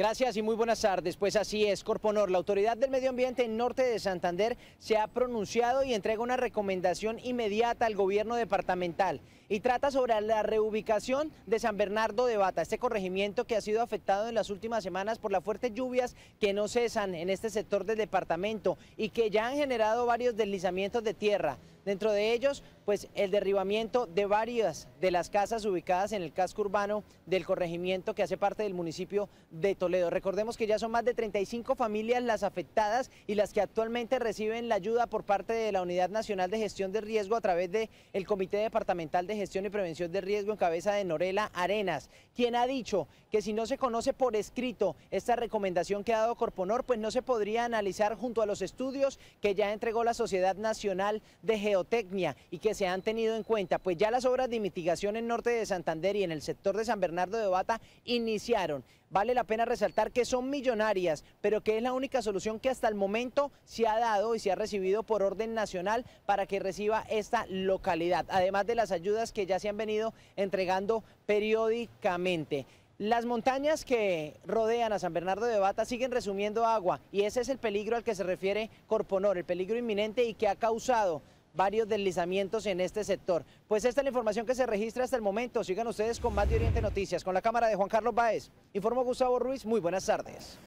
Gracias y muy buenas tardes. Pues así es, Corponor, la Autoridad del Medio Ambiente en Norte de Santander se ha pronunciado y entrega una recomendación inmediata al gobierno departamental y trata sobre la reubicación de San Bernardo de Bata, este corregimiento que ha sido afectado en las últimas semanas por las fuertes lluvias que no cesan en este sector del departamento y que ya han generado varios deslizamientos de tierra. Dentro de ellos, pues el derribamiento de varias de las casas ubicadas en el casco urbano del corregimiento que hace parte del municipio de Toledo. Recordemos que ya son más de 35 familias las afectadas y las que actualmente reciben la ayuda por parte de la Unidad Nacional de Gestión de Riesgo a través del el Comité Departamental de Gestión y Prevención de Riesgo en cabeza de Norela Arenas, quien ha dicho que si no se conoce por escrito esta recomendación que ha dado Corponor, pues no se podría analizar junto a los estudios que ya entregó la Sociedad Nacional de Geotecnia y que se han tenido en cuenta, pues ya las obras de mitigación en norte de Santander y en el sector de San Bernardo de Bata iniciaron. Vale la pena resaltar que son millonarias, pero que es la única solución que hasta el momento se ha dado y se ha recibido por orden nacional para que reciba esta localidad, además de las ayudas que ya se han venido entregando periódicamente. Las montañas que rodean a San Bernardo de Bata siguen resumiendo agua y ese es el peligro al que se refiere Corponor, el peligro inminente y que ha causado varios deslizamientos en este sector. Pues esta es la información que se registra hasta el momento. Sigan ustedes con más de Oriente Noticias. Con la cámara de Juan Carlos Baez, informó Gustavo Ruiz. Muy buenas tardes.